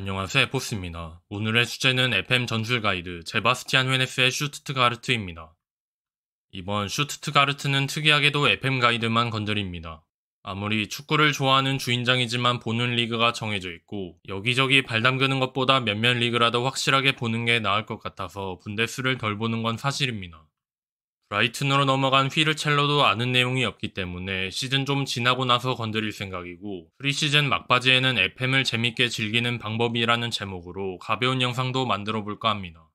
안녕하세요, 포스입니다. 오늘의 주제는 FM 전술 가이드 제바스티안 헤네스의 슈트트가르트입니다. 이번 슈트트가르트는 특이하게도 FM 가이드만 건드립니다. 아무리 축구를 좋아하는 주인장이지만 보는 리그가 정해져 있고 여기저기 발담그는 것보다 몇몇 리그라도 확실하게 보는 게 나을 것 같아서 분데스를 덜 보는 건 사실입니다. 라이튼으로 넘어간 휠을 첼러도 아는 내용이 없기 때문에 시즌 좀 지나고 나서 건드릴 생각이고 프리시즌 막바지에는 FM을 재밌게 즐기는 방법이라는 제목으로 가벼운 영상도 만들어 볼까 합니다.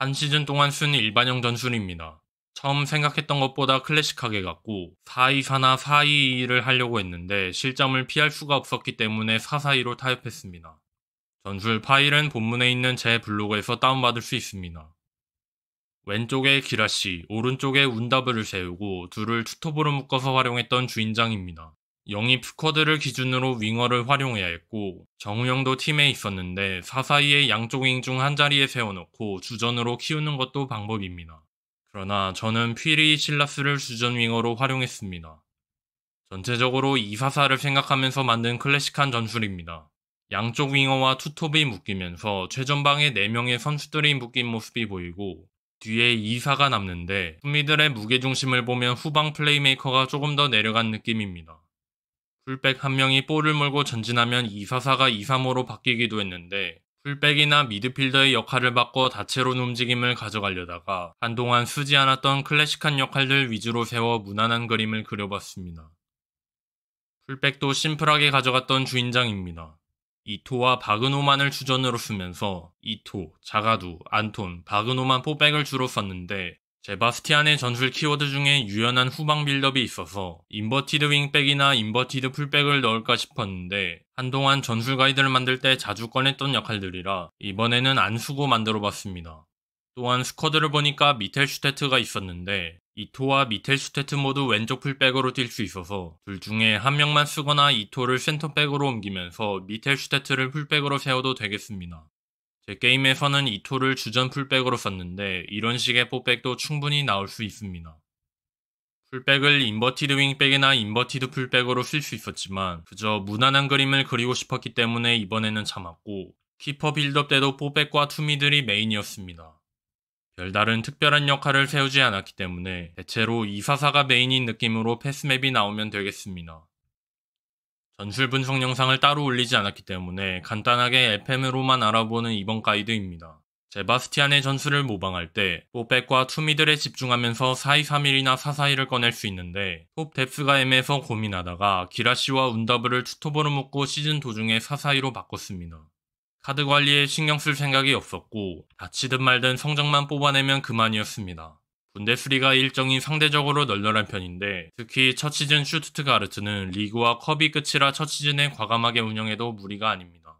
한 시즌 동안 쓴 일반형 전술입니다. 처음 생각했던 것보다 클래식하게 갔고 4-2-4나 4-2-2를 하려고 했는데 실점을 피할 수가 없었기 때문에 4-4-2로 타협했습니다. 전술 파일은 본문에 있는 제 블로그에서 다운받을 수 있습니다. 왼쪽에 기라시 오른쪽에 운다블을 세우고 둘을 투톱으로 묶어서 활용했던 주인장입니다. 영입 스쿼드를 기준으로 윙어를 활용해야 했고 정우영도 팀에 있었는데 사사이에 양쪽 윙 중 한자리에 세워놓고 주전으로 키우는 것도 방법입니다. 그러나 저는 퓨리 실라스를 주전 윙어로 활용했습니다. 전체적으로 244를 생각하면서 만든 클래식한 전술입니다. 양쪽 윙어와 투톱이 묶이면서 최전방에 4명의 선수들이 묶인 모습이 보이고 뒤에 이사가 남는데 수미들의 무게중심을 보면 후방 플레이메이커가 조금 더 내려간 느낌입니다. 풀백 한 명이 볼을 몰고 전진하면 244가 235로 바뀌기도 했는데 풀백이나 미드필더의 역할을 바꿔 다채로운 움직임을 가져가려다가 한동안 쓰지 않았던 클래식한 역할들 위주로 세워 무난한 그림을 그려봤습니다. 풀백도 심플하게 가져갔던 주인장입니다. 이토와 바그노만을 주전으로 쓰면서 이토, 자가두, 안톤, 바그노만 포백을 주로 썼는데 제바스티안의 전술 키워드 중에 유연한 후방 빌드업이 있어서 인버티드 윙백이나 인버티드 풀백을 넣을까 싶었는데 한동안 전술 가이드를 만들 때 자주 꺼냈던 역할들이라 이번에는 안 쓰고 만들어봤습니다. 또한 스쿼드를 보니까 미텔 슈테트가 있었는데 이토와 미텔 슈테트 모두 왼쪽 풀백으로 뛸 수 있어서 둘 중에 한 명만 쓰거나 이토를 센터백으로 옮기면서 미텔 슈테트를 풀백으로 세워도 되겠습니다. 제 게임에서는 이토를 주전 풀백으로 썼는데 이런 식의 포백도 충분히 나올 수 있습니다. 풀백을 인버티드 윙백이나 인버티드 풀백으로 쓸 수 있었지만 그저 무난한 그림을 그리고 싶었기 때문에 이번에는 참았고 키퍼 빌드업 때도 포백과 투미들이 메인이었습니다. 별다른 특별한 역할을 세우지 않았기 때문에 대체로 이사사가 메인인 느낌으로 패스맵이 나오면 되겠습니다. 전술 분석 영상을 따로 올리지 않았기 때문에 간단하게 FM으로만 알아보는 이번 가이드입니다. 제바스티안의 전술을 모방할 때 포백과 투미들에 집중하면서 4231이나 4 4 1을 꺼낼 수 있는데 톱 뎁스가 애매해서 고민하다가 기라시와 운더블을 투톱으로 묶고 시즌 도중에 442로 바꿨습니다. 카드 관리에 신경 쓸 생각이 없었고 다치든 말든 성적만 뽑아내면 그만이었습니다. 분데스리가 일정이 상대적으로 널널한 편인데 특히 첫 시즌 슈트트가르트는 리그와 컵이 끝이라 첫 시즌에 과감하게 운영해도 무리가 아닙니다.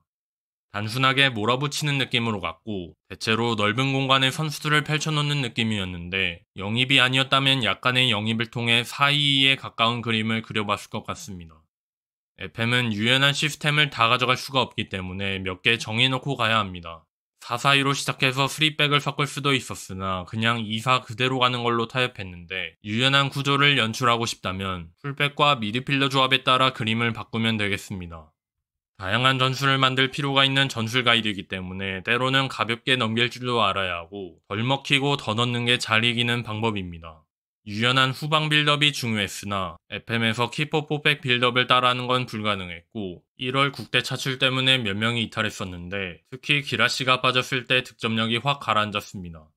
단순하게 몰아붙이는 느낌으로 갔고 대체로 넓은 공간에 선수들을 펼쳐놓는 느낌이었는데 영입이 아니었다면 약간의 영입을 통해 4-2-2에 가까운 그림을 그려봤을 것 같습니다. FM은 유연한 시스템을 다 가져갈 수가 없기 때문에 몇 개 정해놓고 가야 합니다. 442로 시작해서 프리백을 섞을 수도 있었으나 그냥 2사 그대로 가는 걸로 타협했는데 유연한 구조를 연출하고 싶다면 풀백과 미드필더 조합에 따라 그림을 바꾸면 되겠습니다. 다양한 전술을 만들 필요가 있는 전술 가이드이기 때문에 때로는 가볍게 넘길 줄도 알아야 하고 덜 먹히고 더 넣는 게 잘 이기는 방법입니다. 유연한 후방 빌드업이 중요했으나 FM에서 키퍼 포백 빌드업을 따라하는 건 불가능했고 1월 국대 차출 때문에 몇 명이 이탈했었는데 특히 기라씨가 빠졌을 때 득점력이 확 가라앉았습니다.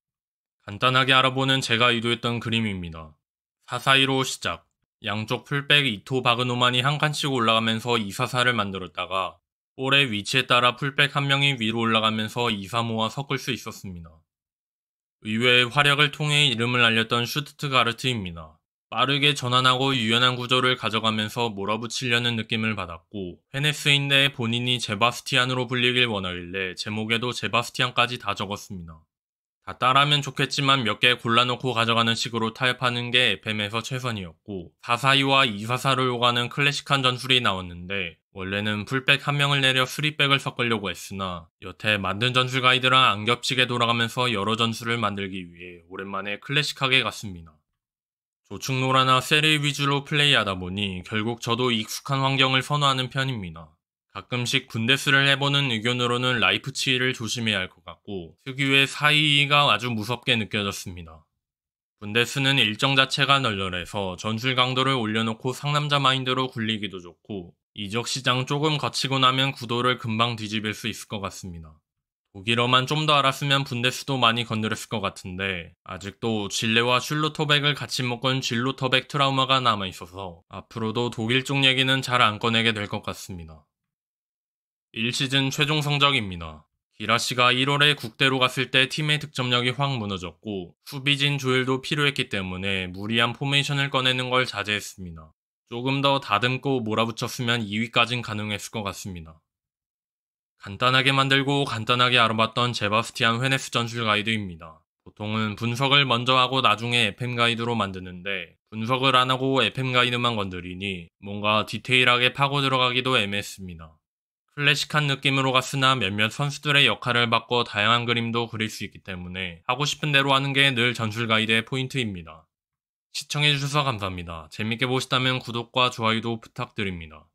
간단하게 알아보는 제가 의도했던 그림입니다. 4-4-2로 시작 양쪽 풀백 이토 바그노만이 한 칸씩 올라가면서 2-4-4를 만들었다가 볼의 위치에 따라 풀백 한 명이 위로 올라가면서 2-3-5와 섞을 수 있었습니다. 의외의 활약을 통해 이름을 알렸던 슈트트가르트입니다. 빠르게 전환하고 유연한 구조를 가져가면서 몰아붙이려는 느낌을 받았고 헤네스인데 본인이 제바스티안으로 불리길 원하길래 제목에도 제바스티안까지 다 적었습니다. 다 따라하면 좋겠지만 몇 개 골라놓고 가져가는 식으로 타협하는 게 FM에서 최선이었고 442와 244를 요구하는 클래식한 전술이 나왔는데 원래는 풀백 한 명을 내려 수리백을 섞으려고 했으나 여태 만든 전술 가이드랑 안 겹치게 돌아가면서 여러 전술을 만들기 위해 오랜만에 클래식하게 갔습니다. 조충노라나 세리 위주로 플레이하다 보니 결국 저도 익숙한 환경을 선호하는 편입니다. 가끔씩 군대수를 해보는 의견으로는 라이프치히를 조심해야 할 것 같고 특유의 사이가 아주 무섭게 느껴졌습니다. 분대수는 일정 자체가 널널해서 전술 강도를 올려놓고 상남자 마인드로 굴리기도 좋고 이적 시장 조금 거치고 나면 구도를 금방 뒤집을 수 있을 것 같습니다. 독일어만 좀 더 알았으면 분데스도 많이 건드렸을 것 같은데 아직도 진레와슐로터백을 같이 묶은 진루터백 트라우마가 남아있어서 앞으로도 독일 쪽 얘기는 잘 안 꺼내게 될 것 같습니다. 1시즌 최종 성적입니다. 기라시가 1월에 국대로 갔을 때 팀의 득점력이 확 무너졌고 수비진 조율도 필요했기 때문에 무리한 포메이션을 꺼내는 걸 자제했습니다. 조금 더 다듬고 몰아붙였으면 2위까진 가능했을 것 같습니다. 간단하게 만들고 간단하게 알아봤던 제바스티안 회네스 전술 가이드입니다. 보통은 분석을 먼저 하고 나중에 FM 가이드로 만드는데 분석을 안 하고 FM 가이드만 건드리니 뭔가 디테일하게 파고 들어가기도 애매했습니다. 클래식한 느낌으로 갔으나 몇몇 선수들의 역할을 바꿔 다양한 그림도 그릴 수 있기 때문에 하고 싶은 대로 하는 게 늘 전술 가이드의 포인트입니다. 시청해주셔서 감사합니다. 재밌게 보셨다면 구독과 좋아요도 부탁드립니다.